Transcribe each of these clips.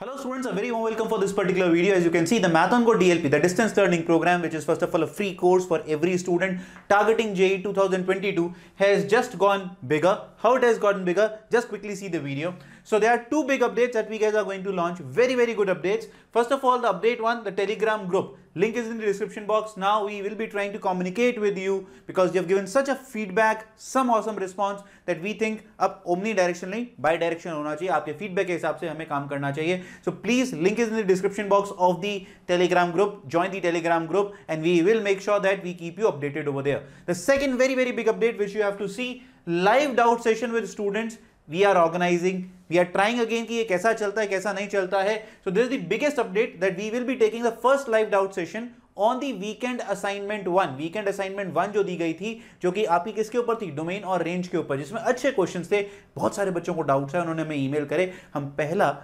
Hello students, a very warm welcome for this particular video. As you can see, the MathOnGo Go DLP, the distance learning program, which is first of all a free course for every student targeting JE 2022 has just gone bigger. How it has gotten bigger? Just quickly see the video. So there are two big updates that we guys are going to launch. Very, very good updates. First of all, the update one, the Telegram group. Link is in the description box. Now we will be trying to communicate with you because you have given such a feedback, some awesome response that we think up omnidirectionally, bidirectional hona chahiye. आपके feedback के हिसाब से हमें काम करना चाहिए. So please, link is in the description box of the Telegram group. Join the Telegram group and we will make sure that we keep you updated over there. The second very, very big update which you have to see, live doubt session with students we are organising we are trying again कि ये कैसा चलता है कैसा नहीं चलता है so this is the biggest update that we will be taking the first live doubt session on the weekend assignment one weekend assignment one जो दी गई थी जो कि आपकी किसके ऊपर थी डोमेन और रेंज के ऊपर जिसमें अच्छे क्वेश्चन थे बहुत सारे बच्चों को डाउट है उन्होंने हमें ईमेल करे हम पहला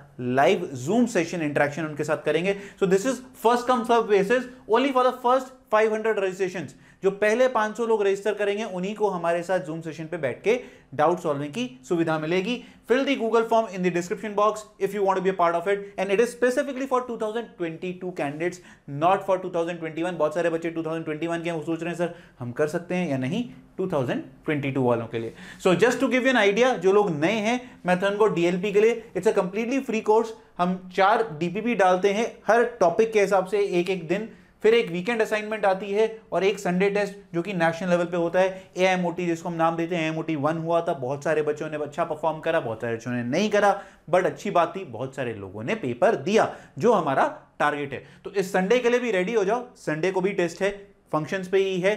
लाइव जूम सेशन इंटरेक्शन उनके साथ करेंगे so this is first come first basis only for the first 500 registration जो पहले 500 लोग रजिस्टर करेंगे उन्हीं को हमारे साथ जूम सेशन पे बैठ के डाउट सॉल्विंग की सुविधा मिलेगी fill the Google form in the description box if you want be a part of it and it is specifically for 2022 candidates not for 2021 बहुत सारे बच्चे 2021 के वो सोच रहे हैं सर हम कर सकते हैं या नहीं 2022 वालों के लिए so just to give you an idea जो लोग नए हैं मैथन को डीएलपी के लिए it's a completely free course हम चार डीपीपी डालते हैं हर टॉपिक के हिसाब से एक एक दिन फिर एक वीकेंड असाइनमेंट आती है और एक संडे टेस्ट जो कि नेशनल लेवल पे होता है ए जिसको हम नाम देते हैं ए वन हुआ था बहुत सारे बच्चों ने अच्छा परफॉर्म करा बहुत सारे बच्चों ने नहीं करा बट अच्छी बात थी बहुत सारे लोगों ने पेपर दिया जो हमारा टारगेट है तो इस संडे के लिए भी रेडी हो जाओ संडे को भी टेस्ट है फंक्शंस पे ही है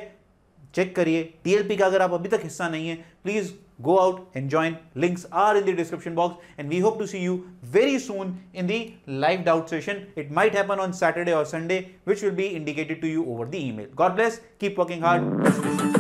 चेक करिए टीएलपी का अगर आप अभी तक हिस्सा नहीं है please go out and join links are in the description box and we hope to see you very soon in the live doubt session it might happen on Saturday और Sunday which will be indicated to you over the email God bless keep working hard